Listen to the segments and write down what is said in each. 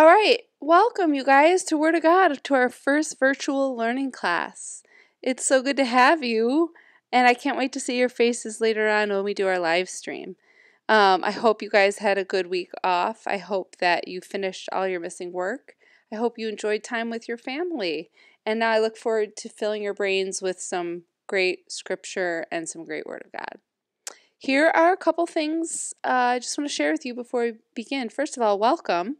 All right, welcome you guys to Word of God to our first virtual learning class. It's so good to have you, and I can't wait to see your faces later on when we do our live stream. Um, I hope you guys had a good week off. I hope that you finished all your missing work. I hope you enjoyed time with your family. And now I look forward to filling your brains with some great scripture and some great Word of God. Here are a couple things uh, I just want to share with you before we begin. First of all, welcome.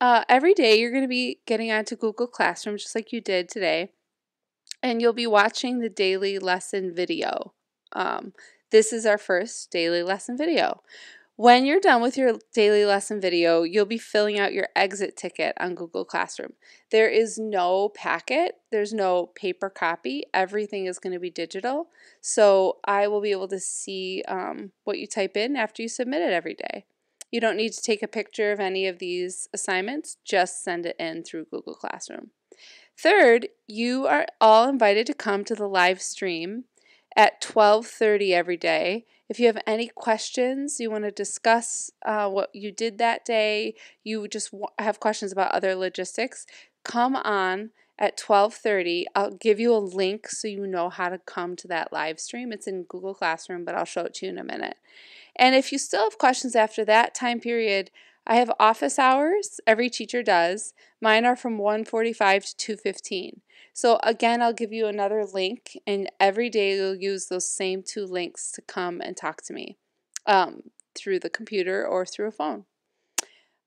Uh, every day you're going to be getting onto Google Classroom just like you did today, and you'll be watching the daily lesson video. Um, this is our first daily lesson video. When you're done with your daily lesson video, you'll be filling out your exit ticket on Google Classroom. There is no packet, there's no paper copy. Everything is going to be digital. So I will be able to see um, what you type in after you submit it every day. You don't need to take a picture of any of these assignments, just send it in through Google Classroom. Third, you are all invited to come to the live stream at 12:30 every day. If you have any questions, you want to discuss uh, what you did that day, you just have questions about other logistics, come on at 12:30. I'll give you a link so you know how to come to that live stream. It's in Google Classroom, but I'll show it to you in a minute. And if you still have questions after that time period, I have office hours, every teacher does. Mine are from 1:45 to 2:15. So again, I'll give you another link and every day you'll use those same two links to come and talk to me um, through the computer or through a phone.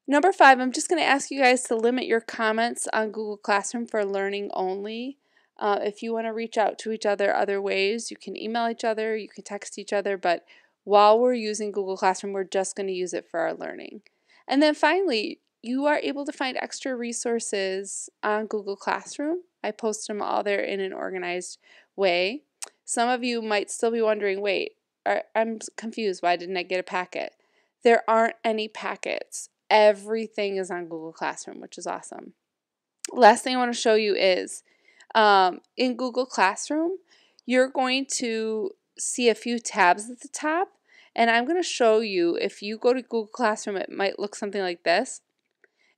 Number five, I'm just going to ask you guys to limit your comments on Google Classroom for learning only. Uh, if you want to reach out to each other other ways, you can email each other, you can text each other, but while we're using Google Classroom, we're just going to use it for our learning. And then finally, you are able to find extra resources on Google Classroom. I post them all there in an organized way. Some of you might still be wondering wait, I'm confused. Why didn't I get a packet? There aren't any packets. Everything is on Google Classroom, which is awesome. Last thing I want to show you is um, in Google Classroom, you're going to see a few tabs at the top. And I'm going to show you, if you go to Google Classroom, it might look something like this.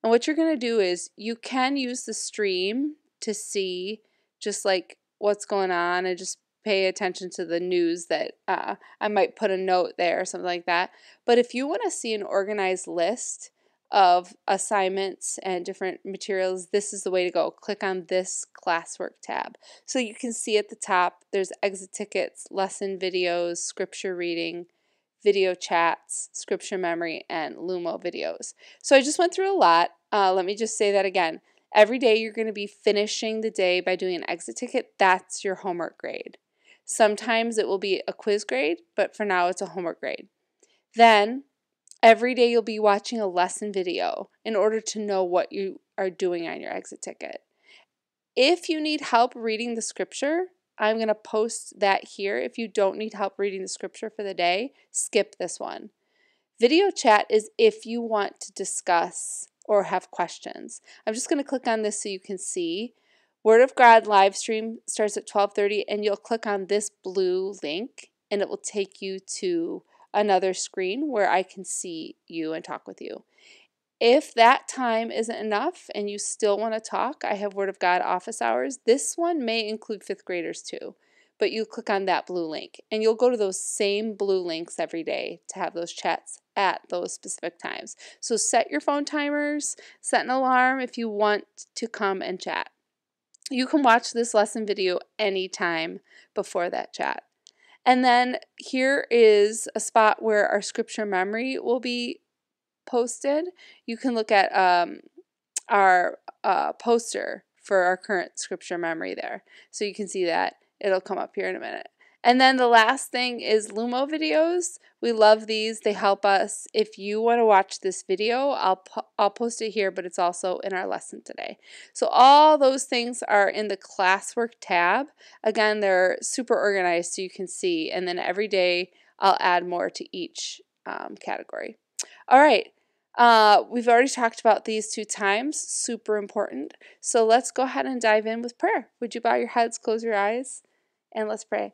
And what you're going to do is you can use the stream to see just like what's going on and just pay attention to the news that uh, I might put a note there or something like that. But if you want to see an organized list, of assignments and different materials, this is the way to go. Click on this classwork tab. So you can see at the top there's exit tickets, lesson videos, scripture reading, video chats, scripture memory, and Lumo videos. So I just went through a lot. Uh, let me just say that again. Every day you're going to be finishing the day by doing an exit ticket. That's your homework grade. Sometimes it will be a quiz grade, but for now it's a homework grade. Then Every day you'll be watching a lesson video in order to know what you are doing on your exit ticket. If you need help reading the scripture, I'm going to post that here. If you don't need help reading the scripture for the day, skip this one. Video chat is if you want to discuss or have questions. I'm just going to click on this so you can see. Word of God live stream starts at 12:30 and you'll click on this blue link and it will take you to another screen where I can see you and talk with you. If that time isn't enough and you still want to talk, I have Word of God office hours. This one may include fifth graders too, but you click on that blue link and you'll go to those same blue links every day to have those chats at those specific times. So set your phone timers, set an alarm if you want to come and chat. You can watch this lesson video anytime before that chat. And then here is a spot where our scripture memory will be posted. You can look at um, our uh, poster for our current scripture memory there. So you can see that. It'll come up here in a minute. And then the last thing is Lumo videos. We love these. They help us. If you want to watch this video, I'll, po I'll post it here, but it's also in our lesson today. So all those things are in the classwork tab. Again, they're super organized so you can see. And then every day I'll add more to each um, category. All right. Uh, we've already talked about these two times, super important. So let's go ahead and dive in with prayer. Would you bow your heads, close your eyes, and let's pray.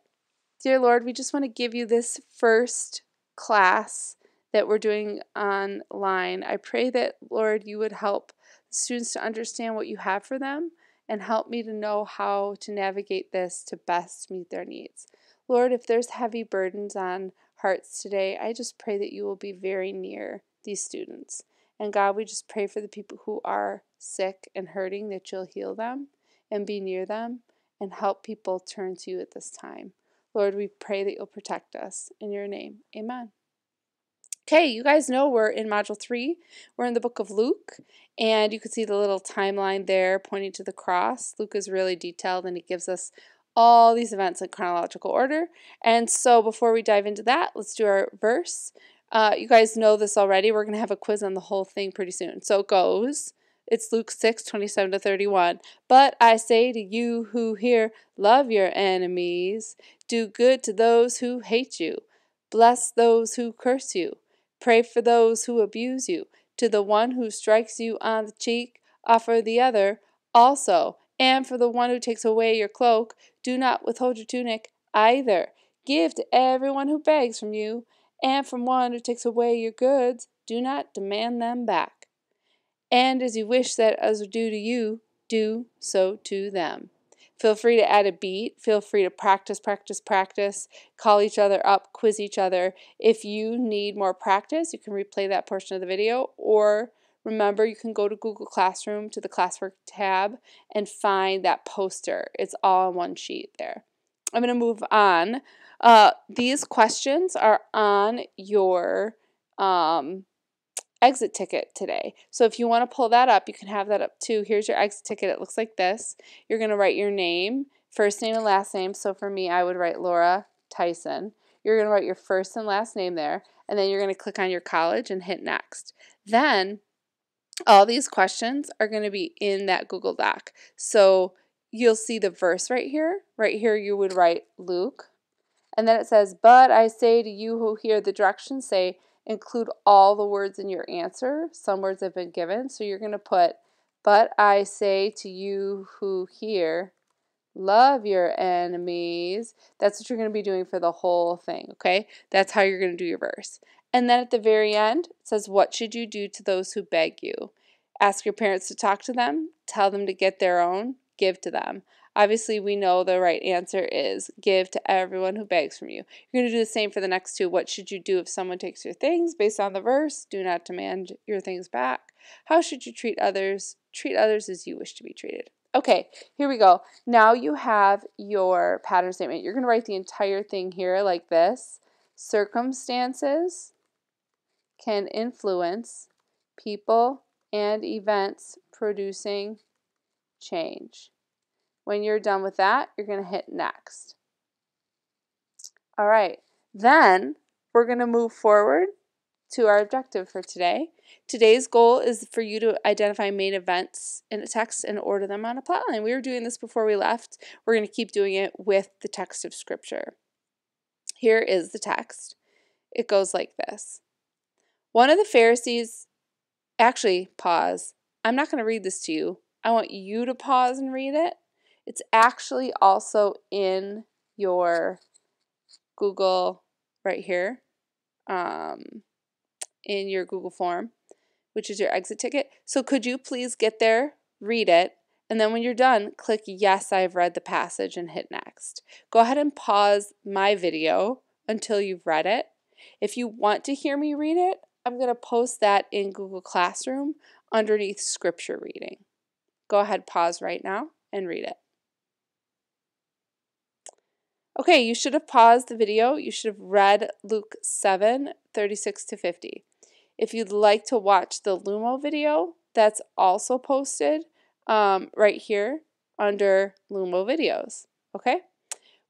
Dear Lord, we just want to give you this first class that we're doing online. I pray that, Lord, you would help students to understand what you have for them and help me to know how to navigate this to best meet their needs. Lord, if there's heavy burdens on hearts today, I just pray that you will be very near these students. And God, we just pray for the people who are sick and hurting that you'll heal them and be near them and help people turn to you at this time. Lord, we pray that you'll protect us. In your name, amen. Okay, you guys know we're in Module 3. We're in the book of Luke, and you can see the little timeline there pointing to the cross. Luke is really detailed, and he gives us all these events in chronological order. And so before we dive into that, let's do our verse. Uh, you guys know this already. We're going to have a quiz on the whole thing pretty soon. So it goes it's Luke 6, 27 to 31. But I say to you who hear, love your enemies, do good to those who hate you, bless those who curse you, pray for those who abuse you. To the one who strikes you on the cheek, offer the other also. And for the one who takes away your cloak, do not withhold your tunic either. Give to everyone who begs from you, and from one who takes away your goods, do not demand them back and as you wish that others do to you, do so to them. Feel free to add a beat. Feel free to practice, practice, practice. Call each other up, quiz each other. If you need more practice, you can replay that portion of the video. Or remember, you can go to Google Classroom to the classwork tab and find that poster. It's all on one sheet there. I'm going to move on. Uh, these questions are on your. Um, exit ticket today. So if you want to pull that up, you can have that up too. Here's your exit ticket. It looks like this. You're going to write your name, first name and last name. So for me, I would write Laura Tyson. You're going to write your first and last name there, and then you're going to click on your college and hit next. Then all these questions are going to be in that Google Doc. So you'll see the verse right here. Right here, you would write Luke. And then it says, But I say to you who hear the directions, say, include all the words in your answer. Some words have been given, so you're going to put, But I say to you who hear, love your enemies. That's what you're going to be doing for the whole thing, okay? That's how you're going to do your verse. And then at the very end, it says, What should you do to those who beg you? Ask your parents to talk to them, tell them to get their own, give to them. Obviously, we know the right answer is give to everyone who begs from you. You're going to do the same for the next two. What should you do if someone takes your things based on the verse? Do not demand your things back. How should you treat others? Treat others as you wish to be treated. Okay, here we go. Now you have your pattern statement. You're going to write the entire thing here like this. Circumstances can influence people and events producing change. When you're done with that, you're going to hit next. All right, then we're going to move forward to our objective for today. Today's goal is for you to identify main events in a text and order them on a plot line. We were doing this before we left. We're going to keep doing it with the text of Scripture. Here is the text. It goes like this One of the Pharisees, actually, pause. I'm not going to read this to you. I want you to pause and read it it's actually also in your Google right here, um, in your Google form, which is your exit ticket. So could you please get there, read it, and then when you're done, click yes, I've read the passage and hit next. Go ahead and pause my video until you've read it. If you want to hear me read it, I'm going to post that in Google Classroom underneath scripture reading. Go ahead, pause right now and read it. Okay, you should have paused the video. You should have read Luke 7, 36 to 50. If you'd like to watch the Lumo video, that's also posted um, right here under Lumo videos. Okay,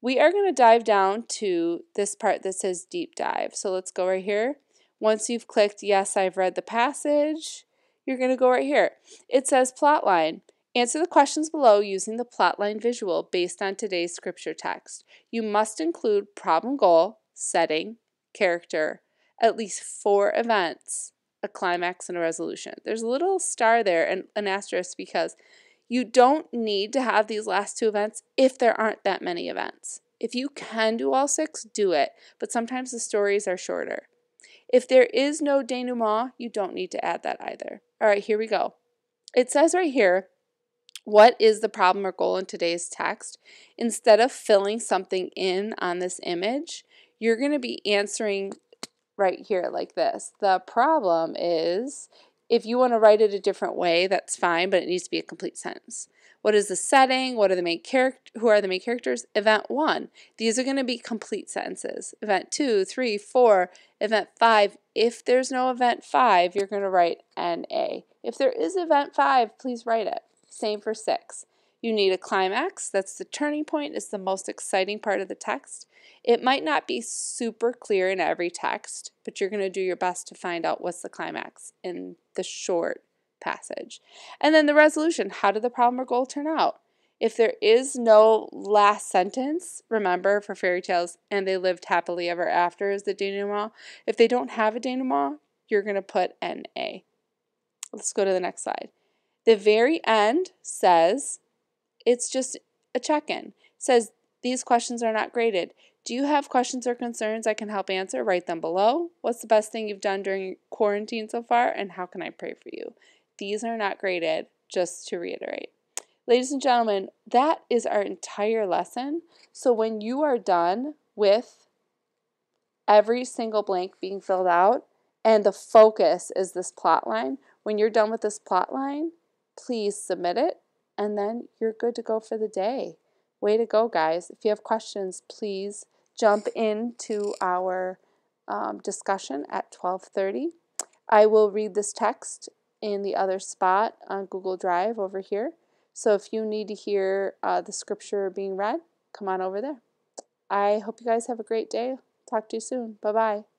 we are going to dive down to this part that says deep dive. So let's go right here. Once you've clicked yes, I've read the passage, you're going to go right here. It says plot line. Answer the questions below using the plotline visual based on today's scripture text. You must include problem goal, setting, character, at least four events, a climax, and a resolution. There's a little star there and an asterisk because you don't need to have these last two events if there aren't that many events. If you can do all six, do it, but sometimes the stories are shorter. If there is no denouement, you don't need to add that either. All right, here we go. It says right here what is the problem or goal in today's text? Instead of filling something in on this image, you're going to be answering right here like this. The problem is if you want to write it a different way, that's fine, but it needs to be a complete sentence. What is the setting? What are the main character? Who are the main characters? Event one. These are going to be complete sentences. Event two, three, four. Event five. If there's no event five, you're going to write NA. If there is event five, please write it. Same for 6. You need a climax, that's the turning point, it's the most exciting part of the text. It might not be super clear in every text, but you're going to do your best to find out what's the climax in the short passage. And then the resolution how did the problem or goal turn out? If there is no last sentence, remember for fairy tales, and they lived happily ever after is the denouement. If they don't have a denouement, you're going to put NA. Let's go to the next slide. The very end says it's just a check in. Says these questions are not graded. Do you have questions or concerns I can help answer? Write them below. What's the best thing you've done during quarantine so far? And how can I pray for you? These are not graded, just to reiterate. Ladies and gentlemen, that is our entire lesson. So when you are done with every single blank being filled out and the focus is this plot line, when you're done with this plot line, please submit it, and then you're good to go for the day. Way to go, guys. If you have questions, please jump into our um, discussion at 1230. I will read this text in the other spot on Google Drive over here. So if you need to hear uh, the scripture being read, come on over there. I hope you guys have a great day. Talk to you soon. Bye bye.